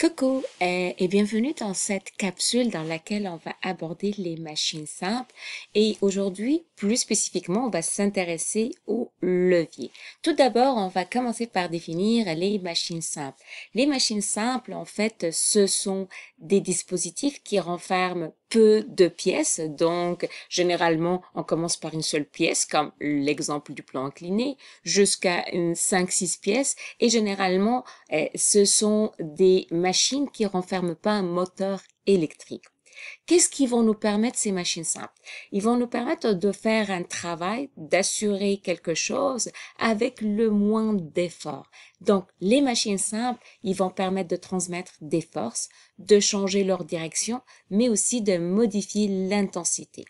Coucou euh, et bienvenue dans cette capsule dans laquelle on va aborder les machines simples et aujourd'hui plus spécifiquement on va s'intéresser aux leviers. Tout d'abord on va commencer par définir les machines simples. Les machines simples en fait ce sont des dispositifs qui renferment peu de pièces, donc généralement on commence par une seule pièce, comme l'exemple du plan incliné, jusqu'à 5-6 pièces, et généralement eh, ce sont des machines qui renferment pas un moteur électrique. Qu'est-ce qui vont nous permettre ces machines simples? Ils vont nous permettre de faire un travail, d'assurer quelque chose avec le moins d'effort. Donc, les machines simples, ils vont permettre de transmettre des forces, de changer leur direction, mais aussi de modifier l'intensité.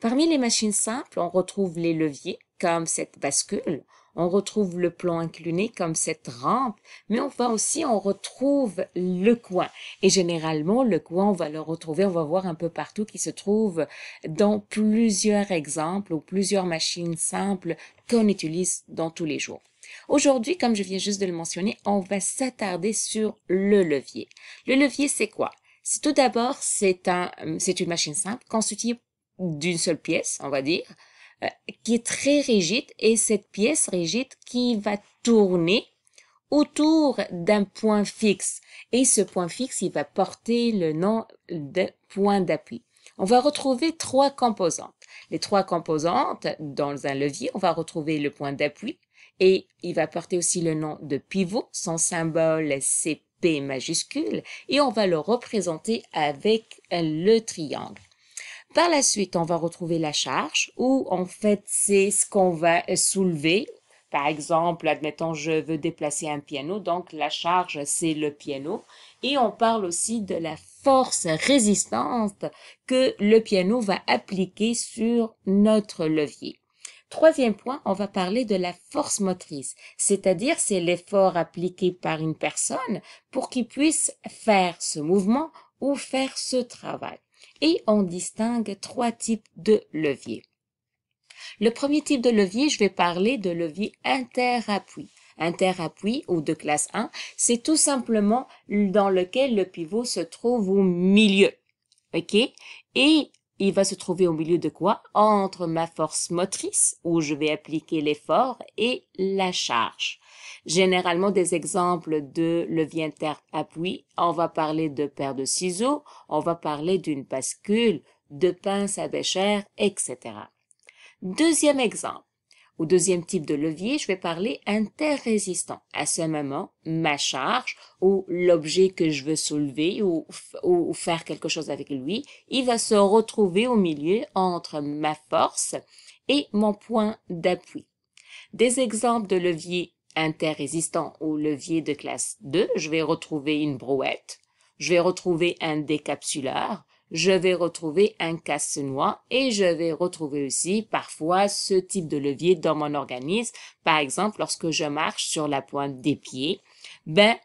Parmi les machines simples, on retrouve les leviers, comme cette bascule. On retrouve le plan incliné comme cette rampe, mais enfin aussi on retrouve le coin. Et généralement, le coin, on va le retrouver, on va voir un peu partout qui se trouve dans plusieurs exemples ou plusieurs machines simples qu'on utilise dans tous les jours. Aujourd'hui, comme je viens juste de le mentionner, on va s'attarder sur le levier. Le levier, c'est quoi? Tout d'abord, c'est un, c'est une machine simple constituée d'une seule pièce, on va dire, euh, qui est très rigide et cette pièce rigide qui va tourner autour d'un point fixe. Et ce point fixe, il va porter le nom de point d'appui. On va retrouver trois composantes. Les trois composantes, dans un levier, on va retrouver le point d'appui et il va porter aussi le nom de pivot. Son symbole, c'est P majuscule et on va le représenter avec le triangle. Par la suite, on va retrouver la charge où en fait c'est ce qu'on va euh, soulever. Par exemple, admettons je veux déplacer un piano, donc la charge c'est le piano. Et on parle aussi de la force résistante que le piano va appliquer sur notre levier. Troisième point, on va parler de la force motrice, c'est-à-dire c'est l'effort appliqué par une personne pour qu'il puisse faire ce mouvement ou faire ce travail et on distingue trois types de leviers. Le premier type de levier, je vais parler de levier interappui. Interappui ou de classe 1, c'est tout simplement dans lequel le pivot se trouve au milieu. OK? Et il va se trouver au milieu de quoi Entre ma force motrice, où je vais appliquer l'effort, et la charge généralement des exemples de levier inter-appui. On va parler de paire de ciseaux, on va parler d'une bascule, de pince à béchère, etc. Deuxième exemple. Au deuxième type de levier, je vais parler inter interrésistant. À ce moment, ma charge ou l'objet que je veux soulever ou, ou, faire quelque chose avec lui, il va se retrouver au milieu entre ma force et mon point d'appui. Des exemples de levier interrésistant au levier de classe 2, je vais retrouver une brouette, je vais retrouver un décapsuleur, je vais retrouver un casse-noix et je vais retrouver aussi parfois ce type de levier dans mon organisme. Par exemple, lorsque je marche sur la pointe des pieds, ben,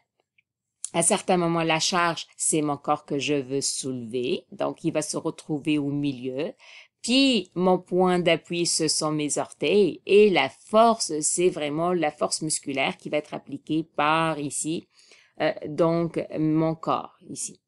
à certains moments, la charge, c'est mon corps que je veux soulever, donc il va se retrouver au milieu. Puis mon point d'appui, ce sont mes orteils et la force, c'est vraiment la force musculaire qui va être appliquée par ici, euh, donc mon corps ici.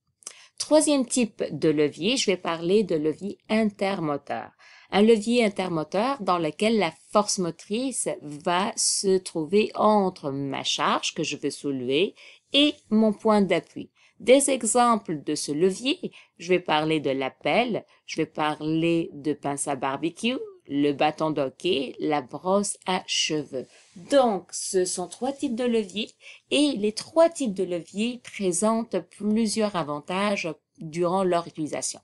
Troisième type de levier, je vais parler de levier intermoteur. Un levier intermoteur dans lequel la force motrice va se trouver entre ma charge que je veux soulever et mon point d'appui. Des exemples de ce levier, je vais parler de la pelle, je vais parler de pince à barbecue, le bâton d'hockey, la brosse à cheveux. Donc, ce sont trois types de leviers et les trois types de leviers présentent plusieurs avantages durant leur utilisation.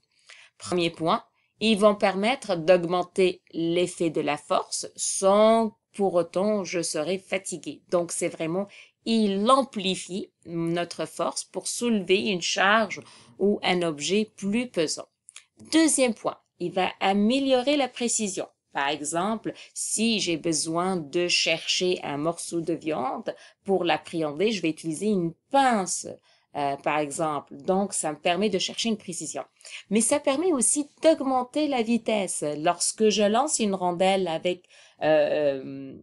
Premier point, ils vont permettre d'augmenter l'effet de la force sans pour autant je serai fatigué. Donc, c'est vraiment il amplifie notre force pour soulever une charge ou un objet plus pesant. Deuxième point, il va améliorer la précision. Par exemple, si j'ai besoin de chercher un morceau de viande, pour l'appréhender, je vais utiliser une pince, euh, par exemple. Donc, ça me permet de chercher une précision. Mais ça permet aussi d'augmenter la vitesse. Lorsque je lance une rondelle avec... Euh, euh,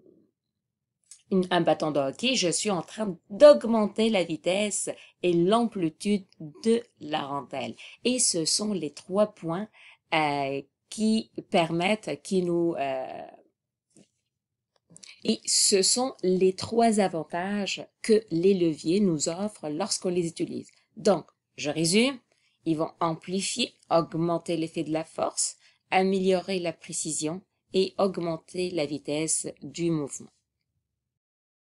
un bâton de hockey, je suis en train d'augmenter la vitesse et l'amplitude de la rentelle. Et ce sont les trois points euh, qui permettent, qui nous... Euh, et ce sont les trois avantages que les leviers nous offrent lorsqu'on les utilise. Donc, je résume, ils vont amplifier, augmenter l'effet de la force, améliorer la précision et augmenter la vitesse du mouvement.